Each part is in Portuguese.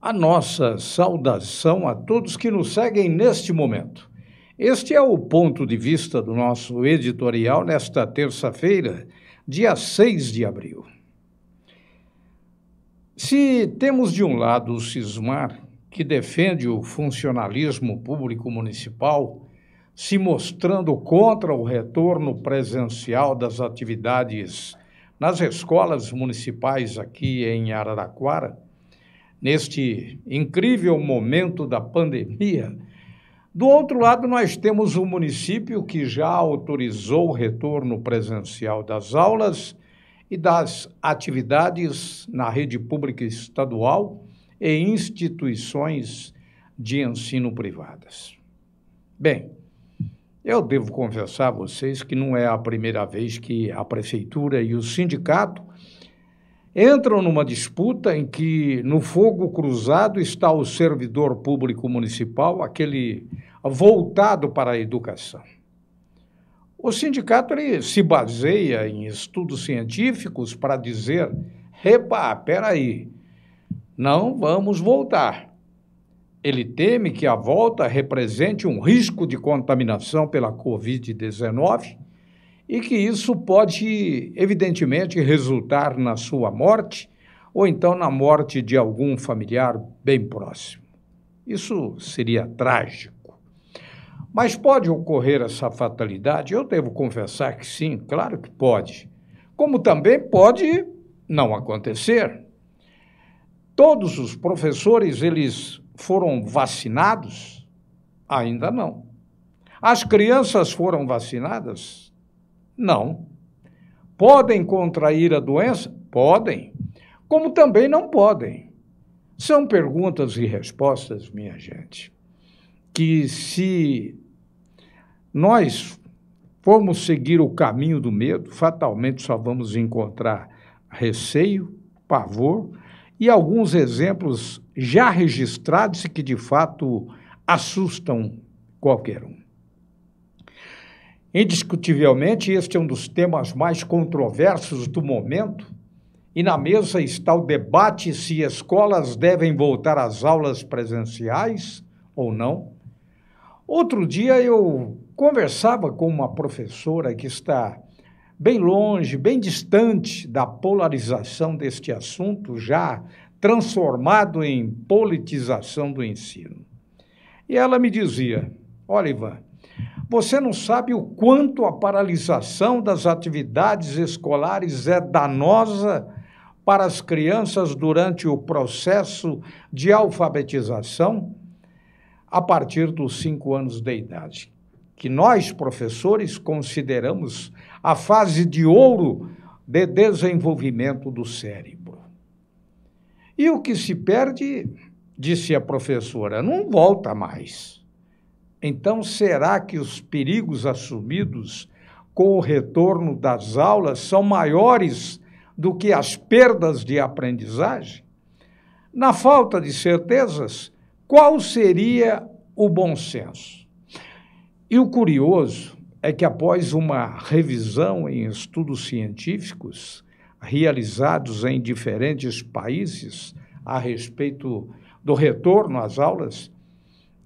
a nossa saudação a todos que nos seguem neste momento. Este é o ponto de vista do nosso editorial nesta terça-feira, dia 6 de abril. Se temos de um lado o Cismar, que defende o funcionalismo público municipal, se mostrando contra o retorno presencial das atividades nas escolas municipais aqui em Araraquara, neste incrível momento da pandemia. Do outro lado, nós temos o um município que já autorizou o retorno presencial das aulas e das atividades na rede pública estadual e instituições de ensino privadas. Bem, eu devo confessar a vocês que não é a primeira vez que a prefeitura e o sindicato entram numa disputa em que no fogo cruzado está o servidor público municipal, aquele voltado para a educação. O sindicato ele se baseia em estudos científicos para dizer: "Repa, peraí, não vamos voltar". Ele teme que a volta represente um risco de contaminação pela Covid-19 e que isso pode, evidentemente, resultar na sua morte ou então na morte de algum familiar bem próximo. Isso seria trágico. Mas pode ocorrer essa fatalidade? Eu devo confessar que sim, claro que pode. Como também pode não acontecer. Todos os professores eles foram vacinados? Ainda não. As crianças foram vacinadas? Não. Podem contrair a doença? Podem. Como também não podem. São perguntas e respostas, minha gente, que se nós formos seguir o caminho do medo, fatalmente só vamos encontrar receio, pavor e alguns exemplos já registrados e que de fato assustam qualquer um. Indiscutivelmente, este é um dos temas mais controversos do momento, e na mesa está o debate se escolas devem voltar às aulas presenciais ou não. Outro dia eu conversava com uma professora que está bem longe, bem distante da polarização deste assunto, já transformado em politização do ensino. E ela me dizia: Olha, Ivan, você não sabe o quanto a paralisação das atividades escolares é danosa para as crianças durante o processo de alfabetização a partir dos cinco anos de idade, que nós, professores, consideramos a fase de ouro de desenvolvimento do cérebro. E o que se perde, disse a professora, não volta mais. Então, será que os perigos assumidos com o retorno das aulas são maiores do que as perdas de aprendizagem? Na falta de certezas, qual seria o bom senso? E o curioso é que, após uma revisão em estudos científicos realizados em diferentes países a respeito do retorno às aulas,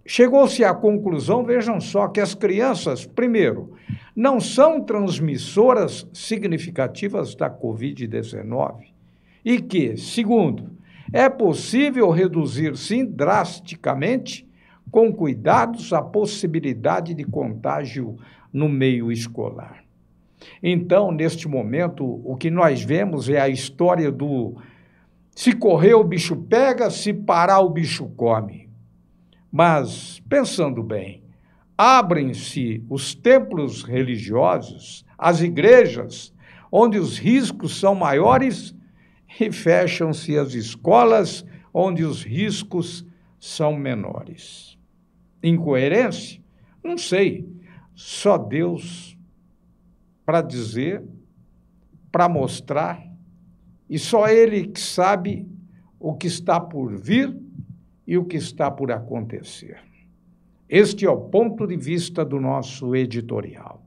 Chegou-se à conclusão, vejam só, que as crianças, primeiro, não são transmissoras significativas da Covid-19 e que, segundo, é possível reduzir, sim, drasticamente, com cuidados, a possibilidade de contágio no meio escolar. Então, neste momento, o que nós vemos é a história do se correr o bicho pega, se parar o bicho come. Mas, pensando bem, abrem-se os templos religiosos, as igrejas, onde os riscos são maiores, e fecham-se as escolas, onde os riscos são menores. Incoerência? Não sei. Só Deus para dizer, para mostrar, e só Ele que sabe o que está por vir e o que está por acontecer. Este é o ponto de vista do nosso editorial.